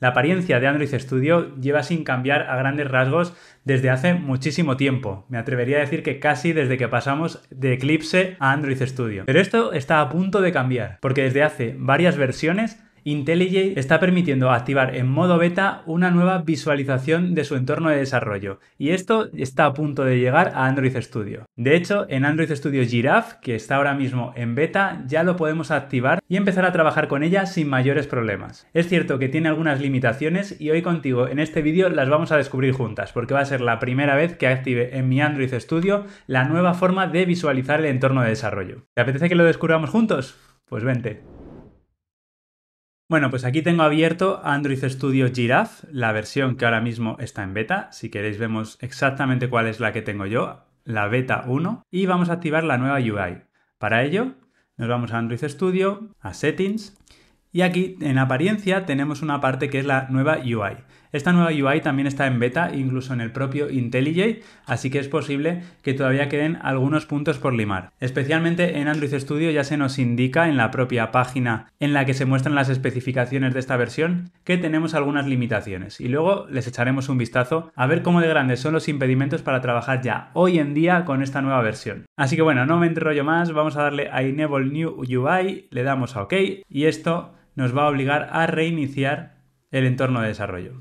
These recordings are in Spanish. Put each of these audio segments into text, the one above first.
La apariencia de Android Studio lleva sin cambiar a grandes rasgos desde hace muchísimo tiempo. Me atrevería a decir que casi desde que pasamos de Eclipse a Android Studio. Pero esto está a punto de cambiar, porque desde hace varias versiones IntelliJ está permitiendo activar en modo beta una nueva visualización de su entorno de desarrollo y esto está a punto de llegar a Android Studio. De hecho, en Android Studio Giraffe, que está ahora mismo en beta, ya lo podemos activar y empezar a trabajar con ella sin mayores problemas. Es cierto que tiene algunas limitaciones y hoy contigo en este vídeo las vamos a descubrir juntas porque va a ser la primera vez que active en mi Android Studio la nueva forma de visualizar el entorno de desarrollo. ¿Te apetece que lo descubramos juntos? Pues vente. Bueno, pues aquí tengo abierto Android Studio Giraffe, la versión que ahora mismo está en beta. Si queréis vemos exactamente cuál es la que tengo yo, la beta 1, y vamos a activar la nueva UI. Para ello, nos vamos a Android Studio, a Settings, y aquí en apariencia tenemos una parte que es la nueva UI. Esta nueva UI también está en beta, incluso en el propio IntelliJ, así que es posible que todavía queden algunos puntos por limar. Especialmente en Android Studio ya se nos indica en la propia página en la que se muestran las especificaciones de esta versión que tenemos algunas limitaciones y luego les echaremos un vistazo a ver cómo de grandes son los impedimentos para trabajar ya hoy en día con esta nueva versión. Así que bueno, no me enrollo más, vamos a darle a Enable New UI, le damos a OK y esto nos va a obligar a reiniciar el entorno de desarrollo.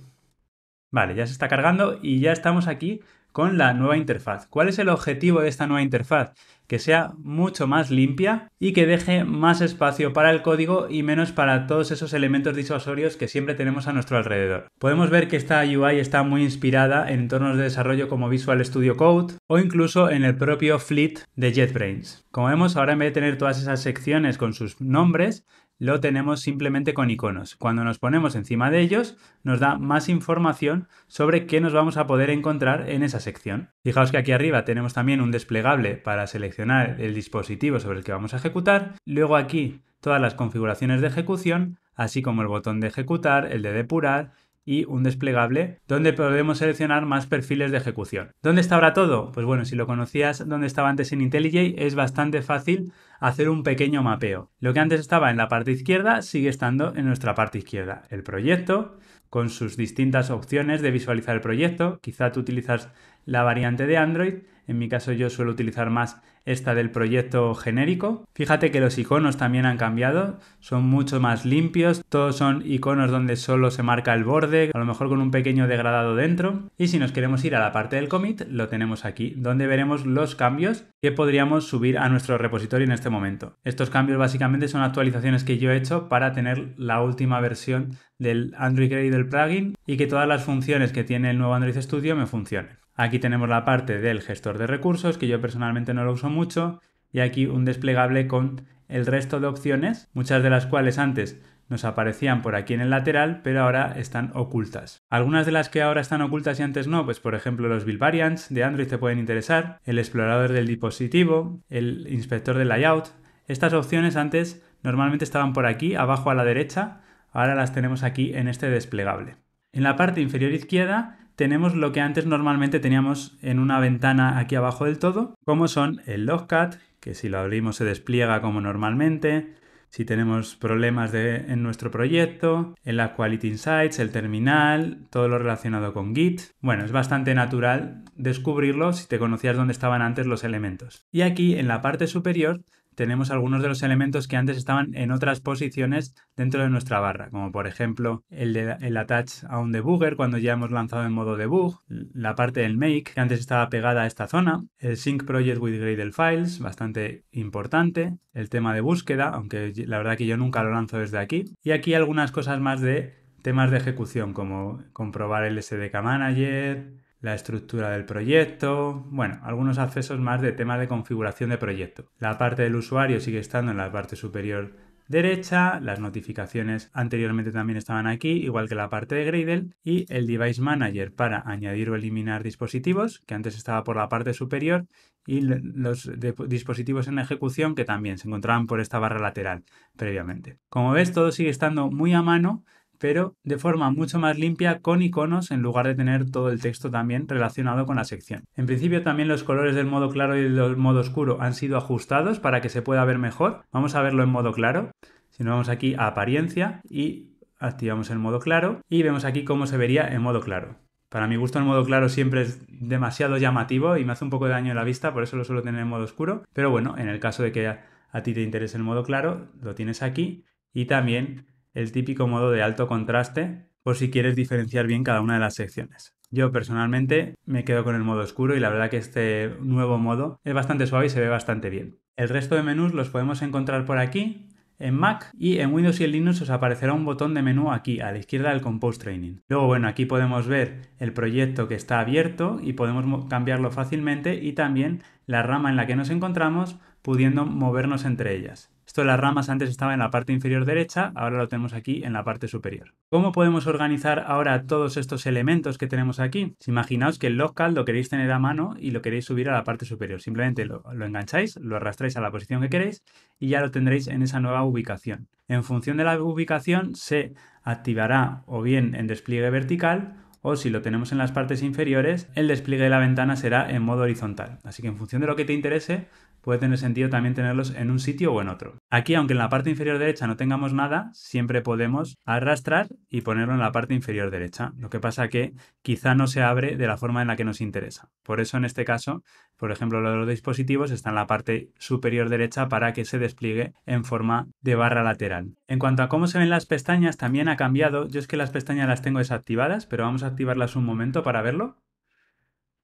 Vale, ya se está cargando y ya estamos aquí con la nueva interfaz. ¿Cuál es el objetivo de esta nueva interfaz? Que sea mucho más limpia y que deje más espacio para el código y menos para todos esos elementos disuasorios que siempre tenemos a nuestro alrededor. Podemos ver que esta UI está muy inspirada en entornos de desarrollo como Visual Studio Code o incluso en el propio Fleet de JetBrains. Como vemos, ahora en vez de tener todas esas secciones con sus nombres, lo tenemos simplemente con iconos. Cuando nos ponemos encima de ellos, nos da más información sobre qué nos vamos a poder encontrar en esa sección. Fijaos que aquí arriba tenemos también un desplegable para seleccionar el dispositivo sobre el que vamos a ejecutar. Luego aquí todas las configuraciones de ejecución, así como el botón de ejecutar, el de depurar y un desplegable donde podemos seleccionar más perfiles de ejecución. ¿Dónde está ahora todo? Pues bueno, si lo conocías donde estaba antes en IntelliJ, es bastante fácil hacer un pequeño mapeo. Lo que antes estaba en la parte izquierda sigue estando en nuestra parte izquierda. El proyecto, con sus distintas opciones de visualizar el proyecto, quizá tú utilizas la variante de Android, en mi caso yo suelo utilizar más esta del proyecto genérico. Fíjate que los iconos también han cambiado, son mucho más limpios, todos son iconos donde solo se marca el borde, a lo mejor con un pequeño degradado dentro. Y si nos queremos ir a la parte del commit, lo tenemos aquí, donde veremos los cambios que podríamos subir a nuestro repositorio en este momento. Estos cambios básicamente son actualizaciones que yo he hecho para tener la última versión del Android Gradle plugin y que todas las funciones que tiene el nuevo Android Studio me funcionen. Aquí tenemos la parte del gestor de recursos, que yo personalmente no lo uso mucho, y aquí un desplegable con el resto de opciones, muchas de las cuales antes nos aparecían por aquí en el lateral, pero ahora están ocultas. Algunas de las que ahora están ocultas y antes no, pues por ejemplo los build variants de Android te pueden interesar, el explorador del dispositivo, el inspector de layout. Estas opciones antes normalmente estaban por aquí, abajo a la derecha, ahora las tenemos aquí en este desplegable. En la parte inferior izquierda tenemos lo que antes normalmente teníamos en una ventana aquí abajo del todo, como son el Logcat, que si lo abrimos se despliega como normalmente, si tenemos problemas en nuestro proyecto, en la Quality Insights, el terminal, todo lo relacionado con Git. Bueno, es bastante natural descubrirlo si te conocías dónde estaban antes los elementos. Y aquí en la parte superior tenemos algunos de los elementos que antes estaban en otras posiciones dentro de nuestra barra, como por ejemplo el, el attach a un debugger cuando ya hemos lanzado en modo debug, la parte del make que antes estaba pegada a esta zona, el sync project with Gradle files, bastante importante, el tema de búsqueda, aunque la verdad que yo nunca lo lanzo desde aquí, y aquí algunas cosas más de temas de ejecución como comprobar el SDK Manager, la estructura del proyecto, bueno, algunos accesos más de tema de configuración de proyecto. La parte del usuario sigue estando en la parte superior derecha, las notificaciones anteriormente también estaban aquí, igual que la parte de Gradle, y el Device Manager para añadir o eliminar dispositivos, que antes estaba por la parte superior, y los dispositivos en ejecución que también se encontraban por esta barra lateral previamente. Como ves, todo sigue estando muy a mano pero de forma mucho más limpia con iconos en lugar de tener todo el texto también relacionado con la sección. En principio también los colores del modo claro y del modo oscuro han sido ajustados para que se pueda ver mejor. Vamos a verlo en modo claro. Si nos vamos aquí a apariencia y activamos el modo claro y vemos aquí cómo se vería en modo claro. Para mi gusto el modo claro siempre es demasiado llamativo y me hace un poco de daño en la vista, por eso lo suelo tener en modo oscuro. Pero bueno, en el caso de que a ti te interese el modo claro, lo tienes aquí y también el típico modo de alto contraste por si quieres diferenciar bien cada una de las secciones. Yo personalmente me quedo con el modo oscuro y la verdad que este nuevo modo es bastante suave y se ve bastante bien. El resto de menús los podemos encontrar por aquí, en Mac y en Windows y en Linux os aparecerá un botón de menú aquí a la izquierda del Compose Training. Luego, bueno, aquí podemos ver el proyecto que está abierto y podemos cambiarlo fácilmente y también la rama en la que nos encontramos pudiendo movernos entre ellas. Esto de las ramas antes estaba en la parte inferior derecha, ahora lo tenemos aquí en la parte superior. ¿Cómo podemos organizar ahora todos estos elementos que tenemos aquí? imaginaos que el local lo queréis tener a mano y lo queréis subir a la parte superior. Simplemente lo engancháis, lo arrastráis a la posición que queréis y ya lo tendréis en esa nueva ubicación. En función de la ubicación se activará o bien en despliegue vertical o si lo tenemos en las partes inferiores, el despliegue de la ventana será en modo horizontal. Así que en función de lo que te interese, puede tener sentido también tenerlos en un sitio o en otro. Aquí, aunque en la parte inferior derecha no tengamos nada, siempre podemos arrastrar y ponerlo en la parte inferior derecha. Lo que pasa que quizá no se abre de la forma en la que nos interesa. Por eso en este caso, por ejemplo, lo de los dispositivos están en la parte superior derecha para que se despliegue en forma de barra lateral. En cuanto a cómo se ven las pestañas, también ha cambiado. Yo es que las pestañas las tengo desactivadas, pero vamos a activarlas un momento para verlo.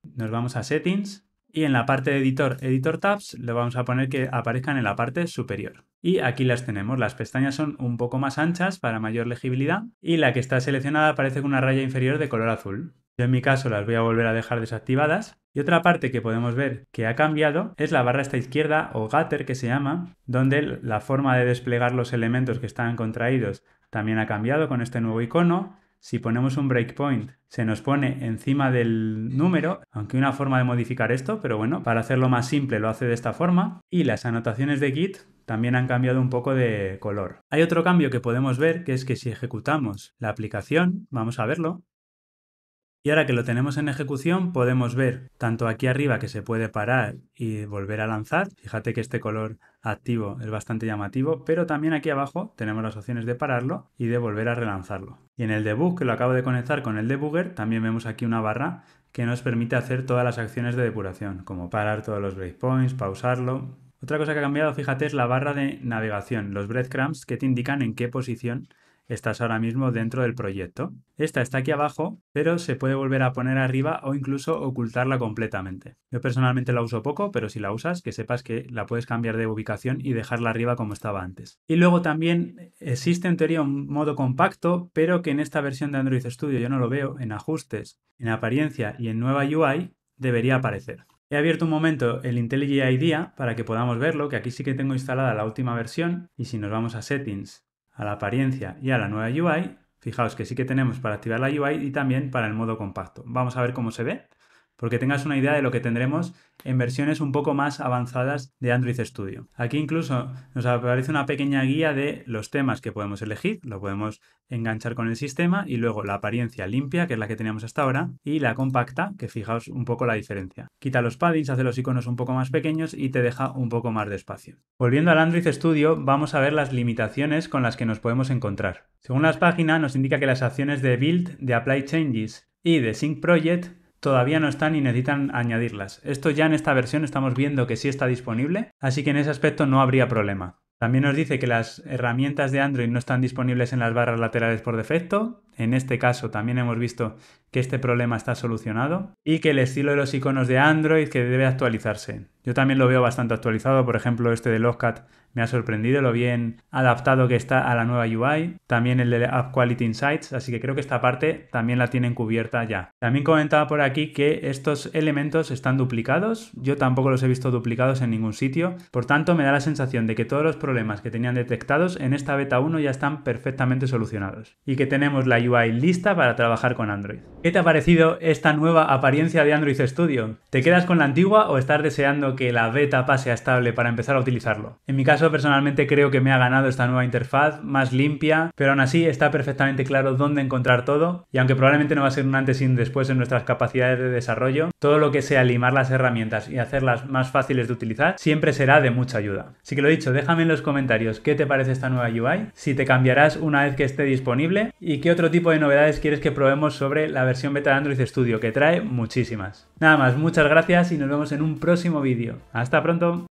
Nos vamos a Settings y en la parte de Editor, Editor Tabs, le vamos a poner que aparezcan en la parte superior. Y aquí las tenemos. Las pestañas son un poco más anchas para mayor legibilidad y la que está seleccionada aparece con una raya inferior de color azul. Yo en mi caso las voy a volver a dejar desactivadas. Y otra parte que podemos ver que ha cambiado es la barra esta izquierda o gutter que se llama, donde la forma de desplegar los elementos que están contraídos también ha cambiado con este nuevo icono si ponemos un breakpoint, se nos pone encima del número, aunque una forma de modificar esto, pero bueno, para hacerlo más simple lo hace de esta forma. Y las anotaciones de Git también han cambiado un poco de color. Hay otro cambio que podemos ver, que es que si ejecutamos la aplicación, vamos a verlo, y ahora que lo tenemos en ejecución, podemos ver tanto aquí arriba que se puede parar y volver a lanzar. Fíjate que este color activo es bastante llamativo, pero también aquí abajo tenemos las opciones de pararlo y de volver a relanzarlo. Y en el debug, que lo acabo de conectar con el debugger, también vemos aquí una barra que nos permite hacer todas las acciones de depuración, como parar todos los breakpoints, pausarlo. Otra cosa que ha cambiado, fíjate, es la barra de navegación, los breadcrumbs que te indican en qué posición estás ahora mismo dentro del proyecto. Esta está aquí abajo, pero se puede volver a poner arriba o incluso ocultarla completamente. Yo personalmente la uso poco, pero si la usas, que sepas que la puedes cambiar de ubicación y dejarla arriba como estaba antes. Y luego también existe en teoría un modo compacto, pero que en esta versión de Android Studio yo no lo veo, en ajustes, en apariencia y en nueva UI debería aparecer. He abierto un momento el IntelliJ IDEA para que podamos verlo, que aquí sí que tengo instalada la última versión y si nos vamos a Settings a la apariencia y a la nueva UI, fijaos que sí que tenemos para activar la UI y también para el modo compacto. Vamos a ver cómo se ve porque tengas una idea de lo que tendremos en versiones un poco más avanzadas de Android Studio. Aquí incluso nos aparece una pequeña guía de los temas que podemos elegir, lo podemos enganchar con el sistema y luego la apariencia limpia, que es la que teníamos hasta ahora, y la compacta, que fijaos un poco la diferencia. Quita los paddings, hace los iconos un poco más pequeños y te deja un poco más de espacio. Volviendo al Android Studio, vamos a ver las limitaciones con las que nos podemos encontrar. Según las páginas, nos indica que las acciones de Build, de Apply Changes y de Sync Project todavía no están y necesitan añadirlas. Esto ya en esta versión estamos viendo que sí está disponible, así que en ese aspecto no habría problema. También nos dice que las herramientas de Android no están disponibles en las barras laterales por defecto, en este caso también hemos visto que este problema está solucionado y que el estilo de los iconos de Android que debe actualizarse. Yo también lo veo bastante actualizado, por ejemplo este de Logcat me ha sorprendido lo bien adaptado que está a la nueva UI, también el de App Quality Insights, así que creo que esta parte también la tienen cubierta ya. También comentaba por aquí que estos elementos están duplicados, yo tampoco los he visto duplicados en ningún sitio, por tanto me da la sensación de que todos los problemas que tenían detectados en esta beta 1 ya están perfectamente solucionados y que tenemos la UI lista para trabajar con Android. ¿Qué te ha parecido esta nueva apariencia de Android Studio? ¿Te quedas con la antigua o estás deseando que la beta pase a estable para empezar a utilizarlo? En mi caso personalmente creo que me ha ganado esta nueva interfaz, más limpia, pero aún así está perfectamente claro dónde encontrar todo y aunque probablemente no va a ser un antes y un después en nuestras capacidades de desarrollo, todo lo que sea limar las herramientas y hacerlas más fáciles de utilizar siempre será de mucha ayuda. Así que lo dicho, déjame en los comentarios qué te parece esta nueva UI, si te cambiarás una vez que esté disponible y qué otro tipo tipo de novedades quieres que probemos sobre la versión beta de Android Studio, que trae muchísimas. Nada más, muchas gracias y nos vemos en un próximo vídeo. Hasta pronto.